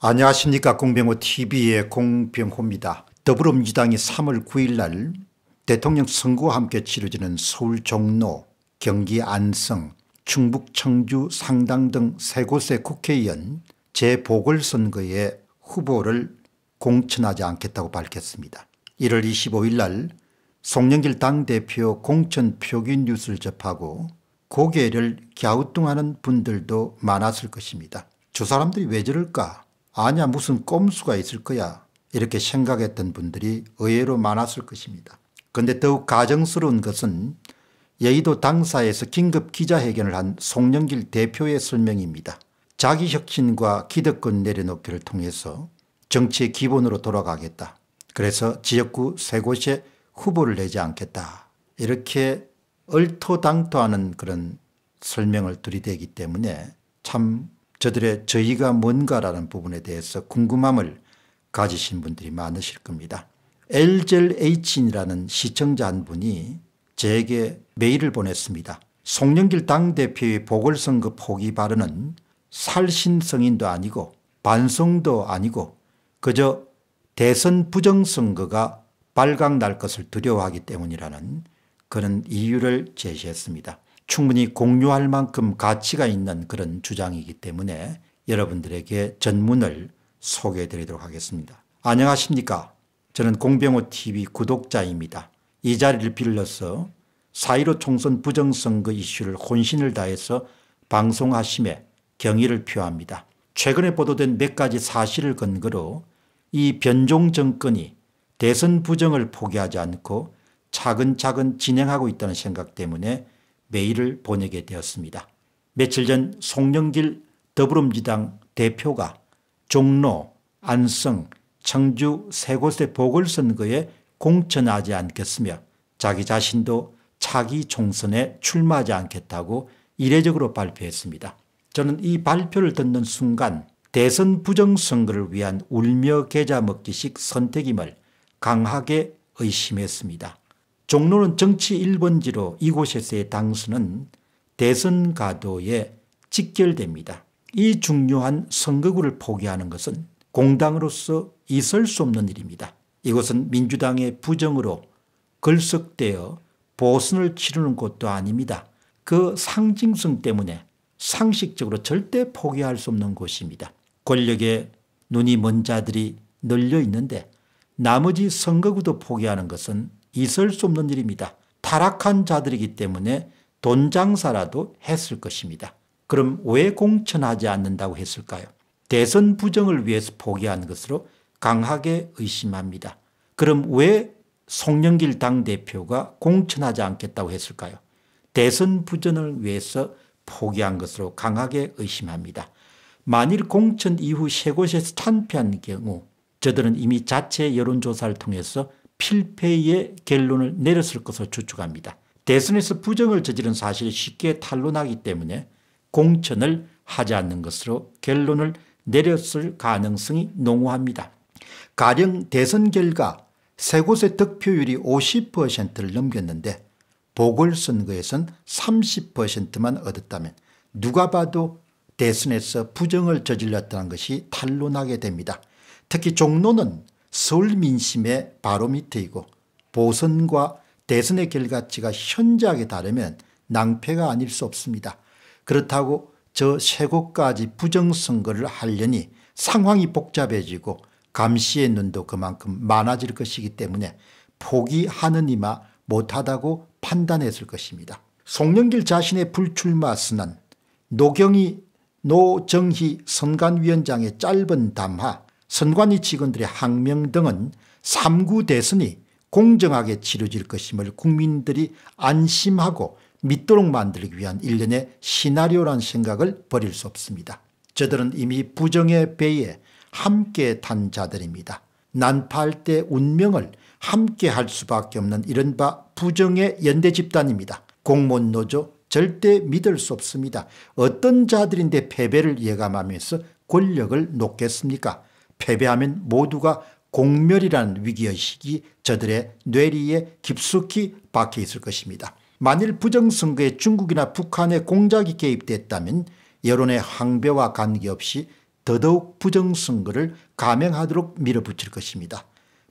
안녕하십니까 공병호TV의 공병호입니다. 더불어민주당이 3월 9일 날 대통령 선거와 함께 치러지는 서울 종로, 경기 안성, 충북 청주 상당 등 세 곳의 국회의원 재보궐선거에 후보를 공천하지 않겠다고 밝혔습니다. 1월 25일 날 송영길 당대표 공천 표기 뉴스를 접하고 고개를 갸우뚱하는 분들도 많았을 것입니다. 저 사람들이 왜 저럴까 아니야 무슨 꼼수가 있을 거야 이렇게 생각했던 분들이 의외로 많았을 것입니다. 그런데 더욱 가정스러운 것은 여의도 당사에서 긴급 기자회견을 한 송영길 대표의 설명입니다. 자기 혁신과 기득권 내려놓기를 통해서 정치의 기본으로 돌아가겠다. 그래서 지역구 세 곳에 후보를 내지 않겠다. 이렇게 얼토당토하는 그런 설명을 들이대기 때문에 참 저들의 저희가 뭔가라는 부분에 대해서 궁금함을 가지신 분들이 많으실 겁니다. 엘젤 H인이라는 시청자 한 분이 제게 메일을 보냈습니다. 송영길 당대표의 보궐선거 포기 발언은 살신성인도 아니고 반성도 아니고 그저 대선 부정선거가 발각날 것을 두려워하기 때문이라는 그런 이유를 제시했습니다. 충분히 공유할 만큼 가치가 있는 그런 주장이기 때문에 여러분들에게 전문을 소개해 드리도록 하겠습니다. 안녕하십니까. 저는 공병호TV 구독자입니다. 이 자리를 빌려서 4.15 총선 부정선거 이슈를 혼신을 다해서 방송하심에 경의를 표합니다. 최근에 보도된 몇 가지 사실을 근거로 이 변종 정권이 대선 부정을 포기하지 않고 차근차근 진행하고 있다는 생각 때문에 메일을 보내게 되었습니다. 며칠 전 송영길 더불어민주당 대표가 종로, 안성, 청주 세 곳의 보궐선거에 공천하지 않겠으며 자기 자신도 차기 총선에 출마하지 않겠다고 이례적으로 발표했습니다. 저는 이 발표를 듣는 순간 대선 부정선거를 위한 울며 계좌 먹기식 선택임을 강하게 의심했습니다. 종로는 정치 1번지로 이곳에서의 당선은 대선 가도에 직결됩니다. 이 중요한 선거구를 포기하는 것은 공당으로서 있을 수 없는 일입니다. 이것은 민주당의 부정으로 걸석되어 보선을 치르는 곳도 아닙니다. 그 상징성 때문에 상식적으로 절대 포기할 수 없는 곳입니다. 권력에 눈이 먼 자들이 널려 있는데 나머지 선거구도 포기하는 것은 있을 수 없는 일입니다. 타락한 자들이기 때문에 돈 장사라도 했을 것입니다. 그럼 왜 공천하지 않는다고 했을까요? 대선 부정을 위해서 포기한 것으로 강하게 의심합니다. 그럼 왜 송영길 당대표가 공천하지 않겠다고 했을까요? 대선 부정을 위해서 포기한 것으로 강하게 의심합니다. 만일 공천 이후 세 곳에서 참피한 경우 저들은 이미 자체 여론조사를 통해서 필패의 결론을 내렸을 것으로 추측합니다. 대선에서 부정을 저지른 사실이 쉽게 탄로나기 때문에 공천을 하지 않는 것으로 결론을 내렸을 가능성이 농후합니다. 가령 대선 결과 세 곳의 득표율이 50%를 넘겼는데 보궐선거에선 30%만 얻었다면 누가 봐도 대선에서 부정을 저질렀다는 것이 탄로나게 됩니다. 특히 종로는 서울 민심의 바로미터이고 보선과 대선의 결과치가 현저하게 다르면 낭패가 아닐 수 없습니다. 그렇다고 저세 곳까지 부정선거를 하려니 상황이 복잡해지고 감시의 눈도 그만큼 많아질 것이기 때문에 포기하느니마 못하다고 판단했을 것입니다. 송영길 자신의 불출마 선언 노경희 노정희 선관위원장의 짧은 담화 선관위 직원들의 항명 등은 3구 대선이 공정하게 치러질 것임을 국민들이 안심하고 믿도록 만들기 위한 일련의 시나리오란 생각을 버릴 수 없습니다. 저들은 이미 부정의 배에 함께 탄 자들입니다. 난파할 때 운명을 함께 할 수밖에 없는 이른바 부정의 연대 집단입니다. 공무원 노조 절대 믿을 수 없습니다. 어떤 자들인데 패배를 예감하면서 권력을 놓겠습니까? 패배하면 모두가 공멸이라는 위기의식이 저들의 뇌리에 깊숙이 박혀 있을 것입니다. 만일 부정선거에 중국이나 북한의 공작이 개입됐다면 여론의 항배와 관계없이 더더욱 부정선거를 감행하도록 밀어붙일 것입니다.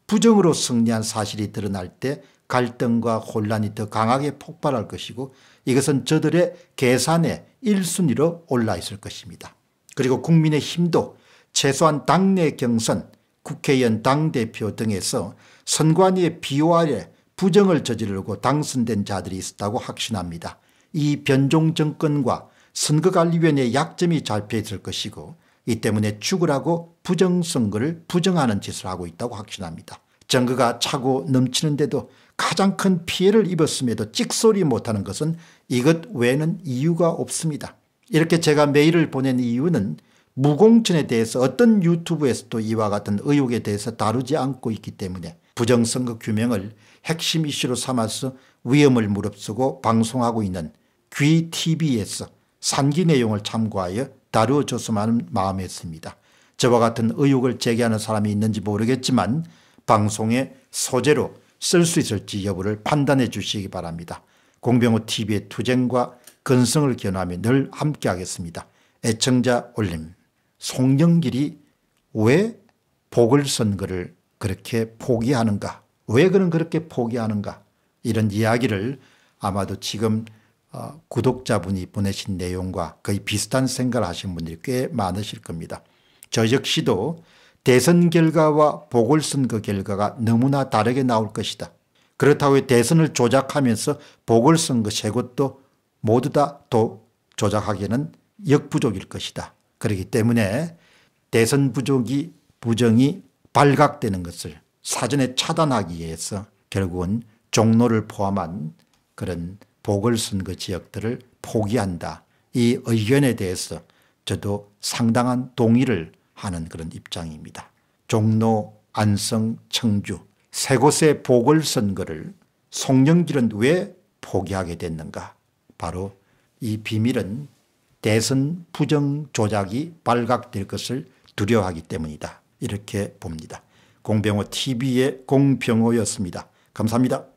부정으로 승리한 사실이 드러날 때 갈등과 혼란이 더 강하게 폭발할 것이고 이것은 저들의 계산의 1순위로 올라 있을 것입니다. 그리고 국민의 힘도 최소한 당내 경선, 국회의원 당대표 등에서 선관위의 비호 아래 부정을 저지르고 당선된 자들이 있었다고 확신합니다. 이 변종 정권과 선거관리위원회의 약점이 잡혀 있을 것이고 이 때문에 죽으라고 부정선거를 부정하는 짓을 하고 있다고 확신합니다. 정거가 차고 넘치는데도 가장 큰 피해를 입었음에도 찍소리 못하는 것은 이것 외에는 이유가 없습니다. 이렇게 제가 메일을 보낸 이유는 무공천에 대해서 어떤 유튜브에서도 이와 같은 의혹에 대해서 다루지 않고 있기 때문에 부정선거 규명을 핵심 이슈로 삼아서 위험을 무릅쓰고 방송하고 있는 귀TV에서 산기 내용을 참고하여 다루어줬으면 하는 마음이었습니다. 저와 같은 의혹을 제기하는 사람이 있는지 모르겠지만 방송의 소재로 쓸 수 있을지 여부를 판단해 주시기 바랍니다. 공병호TV의 투쟁과 건성을 견하며 늘 함께하겠습니다. 애청자 올림 송영길이 왜보을선 거를 그렇게 포기하는가 왜그는 그렇게 포기하는가 이런 이야기를 아마도 지금 어, 구독자분이 보내신 내용과 거의 비슷한 생각을 하신 분들이 꽤 많으실 겁니다. 저 역시도 대선 결과와 보궐선 거 그 결과가 너무나 다르게 나올 것이다. 그렇다고 대선을 조작하면서 보궐선거 그 세것도 모두 다도 조작하기에는 역부족일 것이다. 그렇기 때문에 대선 부족이 부정이 발각되는 것을 사전에 차단하기 위해서 결국은 종로를 포함한 그런 보궐선거 지역들을 포기한다. 이 의견에 대해서 저도 상당한 동의를 하는 그런 입장입니다. 종로, 안성, 청주 세 곳의 보궐선거를 송영길은 왜 포기하게 됐는가 바로 이 비밀은 대선 부정 조작이 발각될 것을 두려워하기 때문이다. 이렇게 봅니다. 공병호 tv의 공병호였습니다. 감사합니다.